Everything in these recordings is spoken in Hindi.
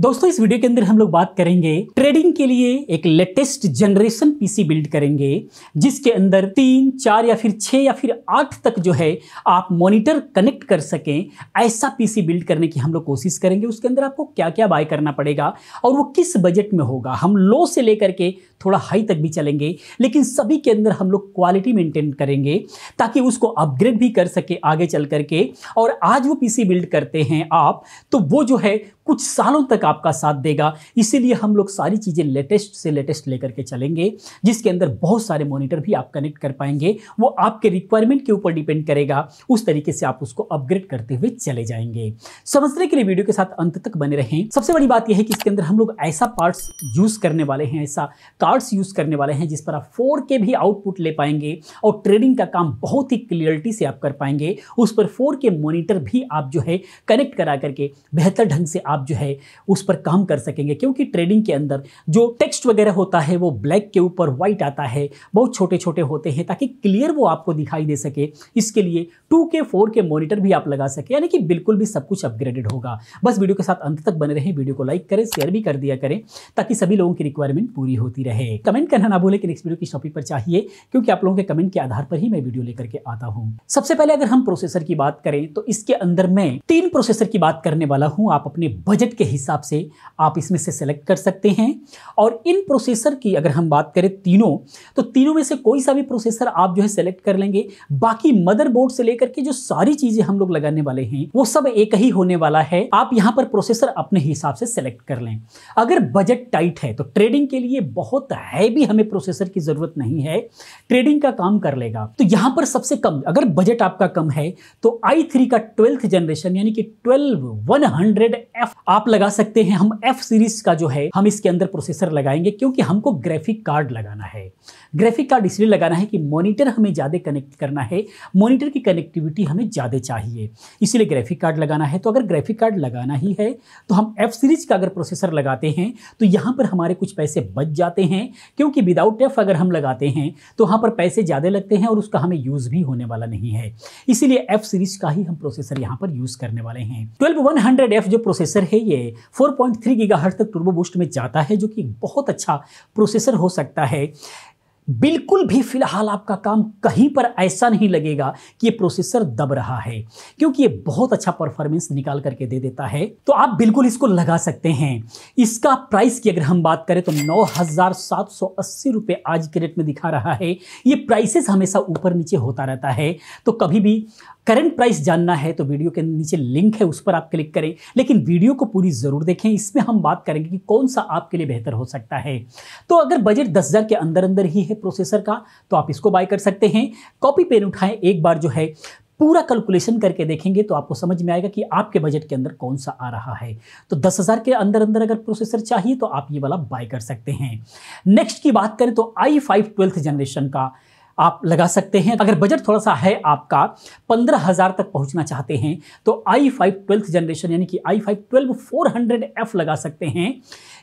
दोस्तों इस वीडियो के अंदर हम लोग बात करेंगे ट्रेडिंग के लिए एक लेटेस्ट जनरेशन पीसी बिल्ड करेंगे जिसके अंदर तीन चार या फिर छः या फिर आठ तक जो है आप मॉनिटर कनेक्ट कर सकें ऐसा पीसी बिल्ड करने की हम लोग कोशिश करेंगे उसके अंदर आपको क्या क्या बाय करना पड़ेगा और वो किस बजट में होगा हम लो से लेकर के थोड़ा हाई तक भी चलेंगे लेकिन सभी के अंदर हम लोग क्वालिटी मेंटेन करेंगे ताकि उसको अपग्रेड भी कर सके आगे चल करके और आज वो पीसी बिल्ड करते हैं आप तो वो जो है कुछ सालों तक तक आपका साथ देगा इसीलिए हम लोग सारी चीज़ें लेटेस्ट से लेटेस्ट लेकर के चलेंगे जिसके अंदर बहुत सारे मॉनिटर भी आप कनेक्ट कर पाएंगे वो आपके रिक्वायरमेंट के ऊपर डिपेंड करेगा उस तरीके से आप उसको अपग्रेड करते हुए चले जाएंगे समझने के लिए वीडियो के साथ अंत तक बने रहें सबसे बड़ी बात यह है कि इसके अंदर हम लोग ऐसा पार्ट्स यूज़ करने वाले हैं ऐसा कार्ड्स यूज़ करने वाले हैं जिस पर आप फोर के भी आउटपुट ले पाएंगे और ट्रेडिंग का काम बहुत ही क्लियरिटी से आप कर पाएंगे उस पर फोर के मोनिटर भी आप जो है कनेक्ट करा करके बेहतर ढंग से आप जो है उस पर काम कर सकेंगे क्योंकि ट्रेडिंग के अंदर जो टेक्स्ट वगैरह होता है वो ब्लैक के ऊपर व्हाइट आता है बहुत छोटे छोटे होते हैं ताकि क्लियर वो आपको दिखाई दे सके इसके लिए टू के फोर के मॉनिटर भी आप लगा सके यानी कि बिल्कुल भी सब कुछ अपग्रेडेड होगा बस वीडियो के साथ अंत तक बने रहें वीडियो को लाइक करें शेयर भी कर दिया करें ताकि सभी लोगों की रिक्वायरमेंट पूरी होती रहे कमेंट करना ना भूलें कि नेक्स्ट वीडियो किस टॉपिक पर चाहिए क्योंकि आप लोगों के कमेंट के आधार पर ही मैं वीडियो लेकर के आता हूँ सबसे पहले अगर हम प्रोसेसर की बात करें तो इसके अंदर मैं तीन प्रोसेसर की बात करने वाला हूँ आप अपने बजट के हिसाब हिसाब से आप इसमें से सेलेक्ट कर सकते हैं और इन प्रोसेसर की अगर हम बात करें तीनों तो तीनों में से कोई सा भी प्रोसेसर आप जो है सेलेक्ट कर लेंगे बाकी मदरबोर्ड से लेकर के जो सारी चीज़ें हम लोग लगाने वाले हैं वो सब एक ही होने वाला है आप यहां पर प्रोसेसर अपने हिसाब से सेलेक्ट कर लें अगर बजट टाइट है तो ट्रेडिंग के लिए बहुत हैवी हमें प्रोसेसर की ज़रूरत नहीं है ट्रेडिंग का काम कर लेगा तो यहां पर सबसे कम अगर बजट आपका कम है तो आई का ट्वेल्थ जनरेशन यानी कि ट्वेल्व वन आप लगा सकते सकते हैं हम एफ सीरीज का जो है हम इसके अंदर प्रोसेसर लगाएंगे क्योंकि हमको ग्राफिक कार्ड लगाना है ग्राफिक कार्ड इसलिए लगाना है कि मॉनिटर हमें ज़्यादा कनेक्ट करना है मॉनिटर की कनेक्टिविटी हमें ज़्यादा चाहिए इसलिए ग्राफिक कार्ड लगाना है तो अगर ग्राफिक कार्ड लगाना ही है तो हम एफ सीरीज का अगर प्रोसेसर लगाते हैं तो यहाँ पर हमारे कुछ पैसे बच जाते हैं क्योंकि विदाउट एफ अगर हम लगाते हैं तो वहाँ पर पैसे ज़्यादा लगते हैं और उसका हमें यूज़ भी होने वाला नहीं है इसीलिए एफ सीरीज का ही हम प्रोसेसर यहाँ पर यूज़ करने वाले हैं ट्वेल्व वन जो प्रोसेसर है ये 4.3 गीगाहर्ट्ज तक टर्बो बूस्ट में जाता है जो कि बहुत अच्छा प्रोसेसर हो सकता है बिल्कुल भी फिलहाल आपका काम कहीं पर ऐसा नहीं लगेगा कि ये प्रोसेसर दब रहा है क्योंकि ये बहुत अच्छा परफॉर्मेंस निकाल करके दे देता है तो आप बिल्कुल इसको लगा सकते हैं इसका प्राइस की अगर हम बात करें तो नौ हज़ार सात सौ अस्सी रुपये आज के रेट में दिखा रहा है ये प्राइसेस हमेशा ऊपर नीचे होता रहता है तो कभी भी करंट प्राइस जानना है तो वीडियो के नीचे लिंक है उस पर आप क्लिक करें लेकिन वीडियो को पूरी ज़रूर देखें इसमें हम बात करेंगे कि कौन सा आपके लिए बेहतर हो सकता है तो अगर बजट दस हज़ार के अंदर अंदर ही है प्रोसेसर का तो आप इसको बाय कर सकते हैं कॉपी पेन उठाएं एक बार जो है पूरा कैलकुलेशन करके देखेंगे तो आपको समझ में आएगा कि आपके बजट के अंदर कौन सा आ रहा है तो दस हज़ार के अंदर अंदर अगर प्रोसेसर चाहिए तो आप ये वाला बाय कर सकते हैं नेक्स्ट की बात करें तो आई फाइव ट्वेल्थ जनरेशन का आप लगा सकते हैं अगर बजट थोड़ा सा है आपका पंद्रह हज़ार तक पहुंचना चाहते हैं तो आई फाइव ट्वेल्थ जनरेशन यानी कि I five twelve four hundred F लगा सकते हैं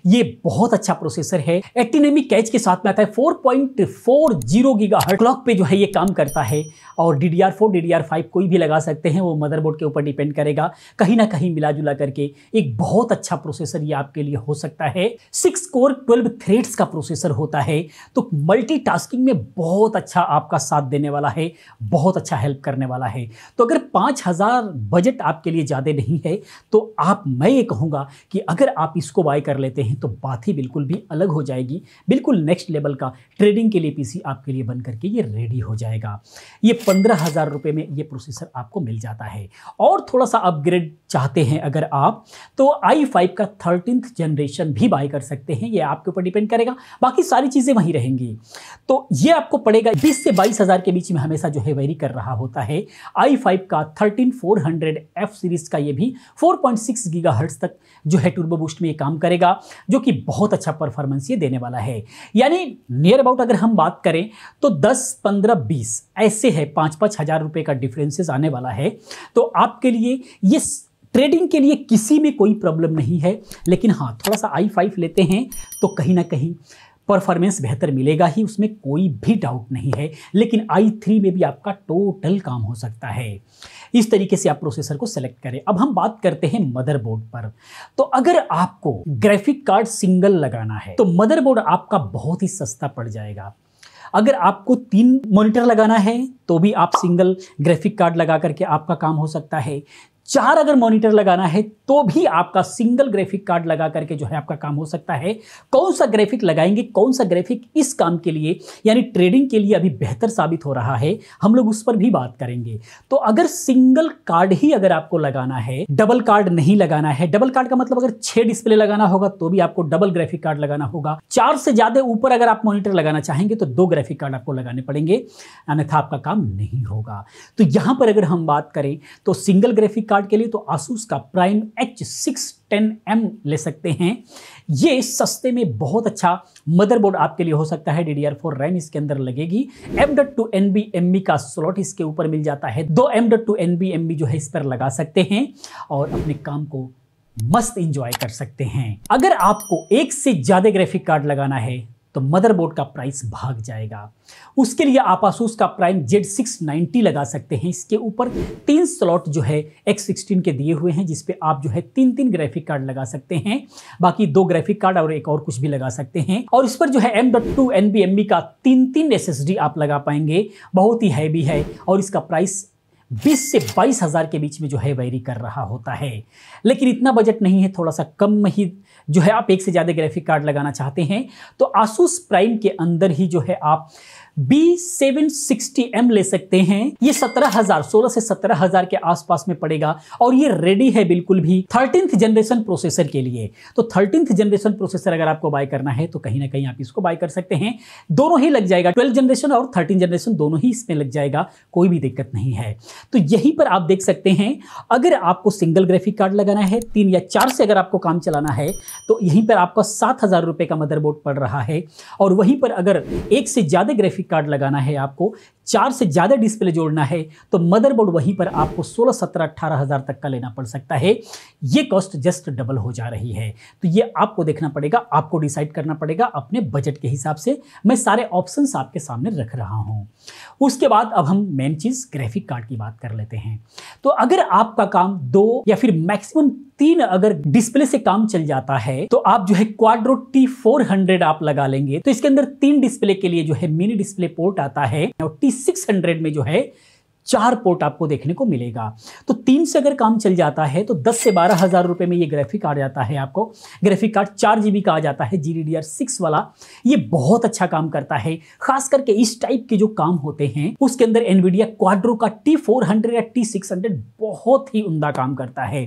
ये बहुत अच्छा प्रोसेसर है एटीनेमी कैच के साथ में आता है four point four zero giga हर क्लॉक पे जो है ये काम करता है और D D R four D D R five कोई भी लगा सकते हैं वो मदरबोर्ड के ऊपर डिपेंड करेगा कहीं ना कहीं मिला जुला करके एक बहुत अच्छा प्रोसेसर ये आपके लिए हो सकता है सिक्स कोर ट्वेल्व थ्रेड्स का प्रोसेसर होता है तो मल्टी में बहुत अच्छा आपका साथ देने वाला है बहुत अच्छा हेल्प करने वाला है तो अगर पाँच हज़ार बजट आपके लिए ज़्यादा नहीं है तो आप मैं ये कहूँगा कि अगर आप इसको बाय कर लेते हैं तो बात ही बिल्कुल भी अलग हो जाएगी बिल्कुल नेक्स्ट लेवल का ट्रेडिंग के लिए पीसी आपके लिए बन करके ये रेडी हो जाएगा ये पंद्रह हज़ार रुपये में ये प्रोसेसर आपको मिल जाता है और थोड़ा सा अपग्रेड चाहते हैं अगर आप तो आई फाइव का थर्टीन जनरेशन भी बाय कर सकते हैं ये आपके ऊपर डिपेंड करेगा बाकी सारी चीज़ें वहीं रहेंगी तो ये आपको पड़ेगा इक्कीस से बाईस हज़ार के बीच में हमेशा जो है वेरी कर रहा होता है आई फाइव का thirteen four hundred F series का ये भी four point six giga hertz तक जो है टूर्बो बूस्ट में ये काम करेगा जो कि बहुत अच्छा परफॉर्मेंस ये देने वाला है यानी नियर अबाउट अगर हम बात करें तो दस पंद्रह बीस ऐसे है पाँच पाँच हज़ार रुपये का डिफरेंसेस आने वाला है तो आपके लिए ये ट्रेडिंग के लिए किसी में कोई प्रॉब्लम नहीं है लेकिन हाँ थोड़ा सा आई फाइव लेते हैं तो कहीं ना कहीं परफॉर्मेंस बेहतर मिलेगा ही उसमें कोई भी डाउट नहीं है लेकिन आई थ्री में भी आपका टोटल काम हो सकता है इस तरीके से आप प्रोसेसर को सेलेक्ट करें अब हम बात करते हैं मदरबोर्ड पर तो अगर आपको ग्राफिक कार्ड सिंगल लगाना है तो मदरबोर्ड आपका बहुत ही सस्ता पड़ जाएगा अगर आपको तीन मॉनिटर लगाना है तो भी आप सिंगल ग्राफिक कार्ड लगा करके आपका काम हो सकता है चार अगर मॉनिटर लगाना है तो भी आपका सिंगल ग्राफिक कार्ड लगा करके जो है आपका काम हो सकता है कौन सा ग्राफिक लगाएंगे कौन सा ग्राफिक इस काम के लिए यानी ट्रेडिंग के लिए अभी बेहतर साबित हो रहा है हम लोग उस पर भी बात करेंगे तो अगर सिंगल कार्ड ही अगर आपको लगाना है डबल कार्ड नहीं लगाना है डबल कार्ड का मतलब अगर छह डिस्प्ले लगाना होगा तो भी आपको डबल ग्राफिक कार्ड लगाना होगा चार से ज्यादा ऊपर अगर आप मॉनिटर लगाना चाहेंगे तो दो ग्राफिक कार्ड आपको लगाने पड़ेंगे अन्यथा आपका काम नहीं होगा तो यहां पर अगर हम बात करें तो सिंगल ग्राफिक कार्ड कार्ड के लिए तो आसूस का Prime H six ten M ले सकते हैं ये सस्ते में बहुत अच्छा मदरबोर्ड आपके लिए हो सकता है डी फोर रैम इसके अंदर लगेगी M dot two N V M E का स्लॉट इसके ऊपर मिल जाता है दो M dot two N V M E जो है इस पर लगा सकते हैं और अपने काम को मस्त इंजॉय कर सकते हैं अगर आपको एक से ज़्यादा ग्राफिक कार्ड लगाना है तो मदरबोर्ड का प्राइस भाग जाएगा उसके लिए आप आसूस का प्राइम जेड सिक्स नाइन्टी लगा सकते हैं इसके ऊपर तीन स्लॉट जो है एक्स सिक्सटीन के दिए हुए हैं जिस पे आप जो है तीन तीन ग्राफिक कार्ड लगा सकते हैं बाकी दो ग्राफिक कार्ड और एक और कुछ भी लगा सकते हैं और इस पर जो है M dot two N V M E का तीन तीन एस एस डी आप लगा पाएंगे बहुत ही हैवी है और इसका प्राइस 20 से बाईस हज़ार के बीच में जो है वैरी कर रहा होता है लेकिन इतना बजट नहीं है थोड़ा सा कम ही जो है आप एक से ज़्यादा ग्राफिक कार्ड लगाना चाहते हैं तो आसूस प्राइम के अंदर ही जो है आप बी सेवन सिक्सटी एम ले सकते हैं ये सत्रह हजार सोलह से सत्रह हजार के आसपास में पड़ेगा और ये रेडी है बिल्कुल भी थर्टींथ जनरेशन प्रोसेसर के लिए तो थर्टींथ जनरेशन प्रोसेसर अगर आपको बाय करना है तो कहीं ना कहीं आप इसको बाय कर सकते हैं दोनों ही लग जाएगा ट्वेल्थ जनरेशन और थर्टीन जनरेशन दोनों ही इसमें लग जाएगा कोई भी दिक्कत नहीं है तो यहीं पर आप देख सकते हैं अगर आपको सिंगल ग्राफिक कार्ड लगाना है तीन या चार से अगर आपको काम चलाना है तो यहीं पर आपका सात हज़ार रुपये का मदरबोर्ड पड़ रहा है और वहीं पर अगर एक से ज़्यादा ग्राफिक कार्ड लगाना है आपको चार से ज़्यादा डिस्प्ले जोड़ना है तो मदरबोर्ड वहीं पर आपको सोलह सत्रह अट्ठारह हज़ार तक का लेना पड़ सकता है ये कॉस्ट जस्ट डबल हो जा रही है तो ये आपको देखना पड़ेगा आपको डिसाइड करना पड़ेगा अपने बजट के हिसाब से मैं सारे ऑप्शन आपके सामने रख रहा हूँ उसके बाद अब हम मेन चीज़ ग्राफिक कार्ड की बात कर लेते हैं तो अगर आपका काम दो या फिर मैक्सिमम तीन अगर डिस्प्ले से काम चल जाता है तो आप जो है क्वाड्रो टी फोर आप लगा लेंगे तो इसके अंदर तीन डिस्प्ले के लिए जो है मिनी डिस्प्ले पोर्ट आता है और टी सिक्स हंड्रेड में जो है चार पोर्ट आपको देखने को मिलेगा तो तीन से अगर काम चल जाता है तो दस से बारह हज़ार रुपए में ये ग्राफिक कार्ड जाता है आपको ग्राफिक कार्ड चार जीबी का आ जाता है जी डी सिक्स वाला ये बहुत अच्छा काम करता है खास करके इस टाइप के जो काम होते हैं उसके अंदर एनवीडिया क्वाड्रो का टी फोर हंड्रेड या टी सिक्स हंड्रेड बहुत ही उमदा काम करता है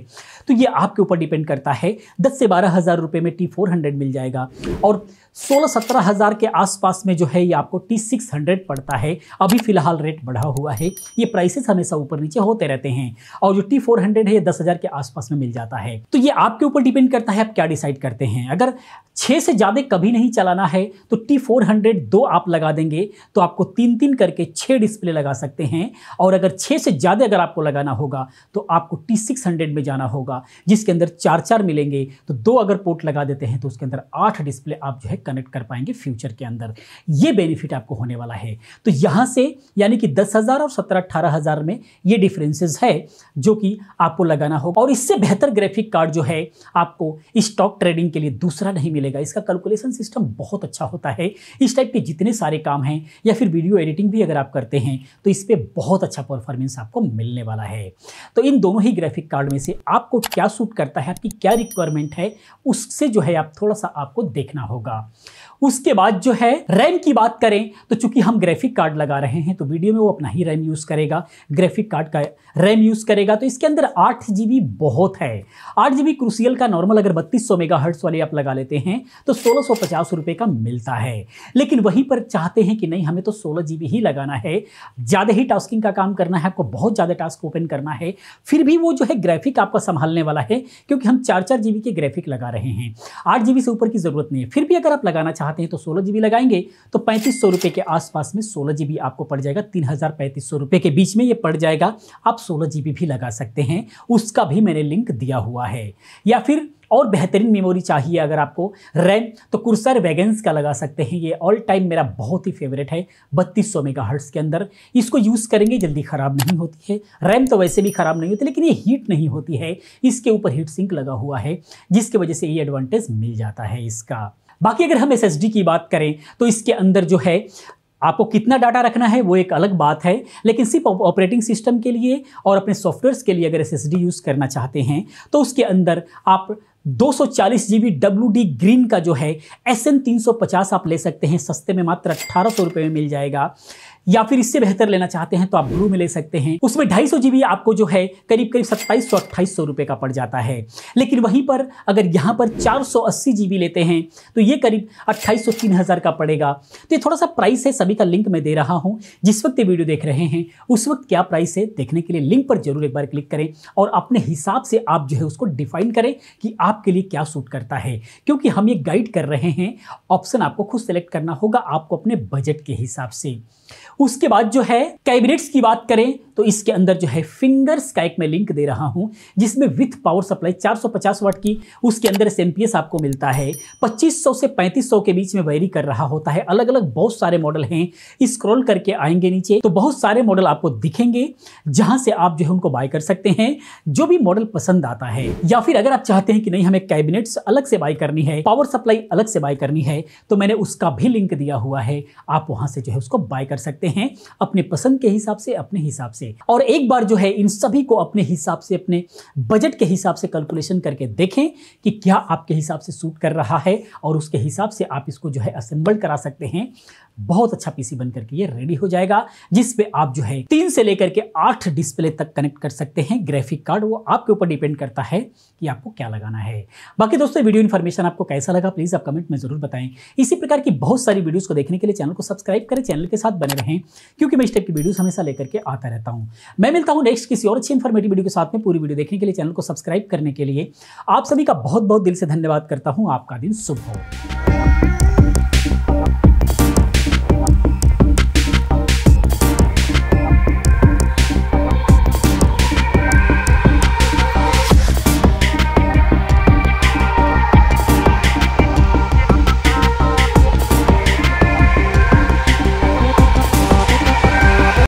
तो ये आपके ऊपर डिपेंड करता है दस से बारह हज़ार रुपये में टी फोर हंड्रेड मिल जाएगा और सोलह सत्रह हज़ार के आसपास में जो है ये आपको टी सिक्स हंड्रेड पड़ता है अभी फ़िलहाल रेट बढ़ा हुआ है ये प्राइसेस हमेशा ऊपर नीचे होते रहते हैं और जो टी है ये दस के आसपास में मिल जाता है तो ये आपके ऊपर डिपेंड करता है आप क्या डिसाइड करते हैं अगर छः से ज़्यादा कभी नहीं चलाना है तो टी फोर हंड्रेड दो आप लगा देंगे तो आपको तीन तीन करके छः डिस्प्ले लगा सकते हैं और अगर छः से ज़्यादा अगर आपको लगाना होगा तो आपको टी सिक्स हंड्रेड में जाना होगा जिसके अंदर चार चार मिलेंगे तो दो अगर पोर्ट लगा देते हैं तो उसके अंदर आठ डिस्प्ले आप जो है कनेक्ट कर पाएंगे फ्यूचर के अंदर ये बेनिफिट आपको होने वाला है तो यहाँ से यानी कि दस और सत्रह अट्ठारह हज़ार में ये डिफरेंसेस है जो कि आपको लगाना होगा और इससे बेहतर ग्राफिक कार्ड जो है आपको स्टॉक ट्रेडिंग के लिए दूसरा नहीं मिलेगा इसका कैलकुलेशन सिस्टम बहुत अच्छा होता है इस टाइप के जितने सारे काम हैं या फिर वीडियो एडिटिंग भी अगर आप करते हैं तो इस पर बहुत अच्छा परफॉर्मेंस आपको मिलने वाला है तो इन दोनों ही ग्राफिक कार्ड में से आपको क्या सूट करता है आपकी क्या रिक्वायरमेंट है उससे जो है आप थोड़ा सा आपको देखना होगा उसके बाद जो है रैम की बात करें तो चूंकि हम ग्राफिक कार्ड लगा रहे हैं तो वीडियो में वो अपना ही रैम यूज़ करेगा ग्राफिक कार्ड का रैम यूज़ करेगा तो इसके अंदर आठ जी बहुत है आठ जीबी क्रूसियल का नॉर्मल अगर बत्तीस सौ मेगा हर्ट्स वाले आप लगा लेते हैं तो सोलह सौ पचास रुपए का मिलता है लेकिन वहीं पर चाहते हैं कि नहीं हमें तो सोलह जी ही लगाना है ज़्यादा ही टास्किंग का काम करना है आपको बहुत ज़्यादा टास्क ओपन करना है फिर भी वो जो है ग्राफिक आपका संभालने वाला है क्योंकि हम चार चार जीबी के ग्राफिक लगा रहे हैं आठ जी से ऊपर की ज़रूरत नहीं है फिर भी अगर आप लगाना चाहते चाहते हैं तो सोलह जी लगाएंगे तो पैंतीस सौ रुपये के आसपास में सोलह जी आपको पड़ जाएगा तीन हज़ार पैंतीस सौ रुपये के बीच में ये पड़ जाएगा आप सोलह जी भी लगा सकते हैं उसका भी मैंने लिंक दिया हुआ है या फिर और बेहतरीन मेमोरी चाहिए अगर आपको रैम तो कुर्सर वैगन्स का लगा सकते हैं ये ऑल टाइम मेरा बहुत ही फेवरेट है बत्तीस सौ मेगा हर्ट्स के अंदर इसको यूज़ करेंगे जल्दी ख़राब नहीं होती है रैम तो वैसे भी ख़राब नहीं होती लेकिन ये हीट नहीं होती है इसके ऊपर हीट सिंक लगा हुआ है जिसके वजह से ये एडवांटेज मिल जाता है इसका बाकी अगर हम एस की बात करें तो इसके अंदर जो है आपको कितना डाटा रखना है वो एक अलग बात है लेकिन सिर्फ ऑपरेटिंग सिस्टम के लिए और अपने सॉफ्टवेयर्स के लिए अगर एस यूज़ करना चाहते हैं तो उसके अंदर आप 240 सौ चालीस डी ग्रीन का जो है एस एन आप ले सकते हैं सस्ते में मात्र अट्ठारह सौ में मिल जाएगा या फिर इससे बेहतर लेना चाहते हैं तो आप ब्लू में ले सकते हैं उसमें ढाई सौ जीबी आपको जो है करीब करीब सत्ताईस सौ अट्ठाईस सौ रुपए का पड़ जाता है लेकिन वहीं पर अगर यहाँ पर चार सौ अस्सी जीबी लेते हैं तो ये करीब अट्ठाईस सौ तीन हज़ार का पड़ेगा तो ये थोड़ा सा प्राइस है सभी का लिंक मैं दे रहा हूं जिस वक्त ये वीडियो देख रहे हैं उस वक्त क्या प्राइस है देखने के लिए लिंक पर जरूर एक बार क्लिक करें और अपने हिसाब से आप जो है उसको डिफाइन करें कि आपके लिए क्या सूट करता है क्योंकि हम ये गाइड कर रहे हैं ऑप्शन आपको खुद सेलेक्ट करना होगा आपको अपने बजट के हिसाब से उसके बाद जो है कैबिनेट्स की बात करें तो इसके अंदर जो है फिंगर्स का एक मैं लिंक दे रहा हूं जिसमें विथ पावर सप्लाई 450 वाट की उसके अंदर एस आपको मिलता है 2500 से 3500 के बीच में वेरी कर रहा होता है अलग अलग बहुत सारे मॉडल हैं स्क्रॉल करके आएंगे नीचे तो बहुत सारे मॉडल आपको दिखेंगे जहां से आप जो है उनको बाय कर सकते हैं जो भी मॉडल पसंद आता है या फिर अगर आप चाहते हैं कि नहीं हमें कैबिनेट अलग से बाय करनी है पावर सप्लाई अलग से बाय करनी है तो मैंने उसका भी लिंक दिया हुआ है आप वहां से जो है उसको बाय कर सकते हैं अपने पसंद के हिसाब से अपने हिसाब से से और एक बार जो है इन सभी को अपने हिसाब से अपने बजट के हिसाब से कैलकुलेशन करके देखें कि क्या आपके हिसाब से सूट कर रहा है और उसके हिसाब से आप इसको जो है असेंबल करा सकते हैं बहुत अच्छा पीसी बन करके ये रेडी हो जाएगा जिस पे आप जो है तीन से लेकर के आठ डिस्प्ले तक कनेक्ट कर सकते हैं ग्राफिक कार्ड वो आपके ऊपर डिपेंड करता है कि आपको क्या लगाना है बाकी दोस्तों वीडियो इन्फॉर्मेशन आपको कैसा लगा प्लीज़ आप कमेंट में ज़रूर बताएं इसी प्रकार की बहुत सारी वीडियोज़ को देखने के लिए चैनल को सब्सक्राइब करें चैनल के साथ बने रहें क्योंकि मैं इस टाइप की वीडियोज़ हमेशा लेकर के आता रहता हूँ करता हूं मैं मिलता हूं नेक्स्ट किसी और अच्छी इन्फॉर्मेटिव वीडियो के साथ में पूरी वीडियो देखने के लिए चैनल को सब्सक्राइब करने के लिए आप सभी का बहुत बहुत दिल से धन्यवाद करता हूँ आपका दिन शुभ हो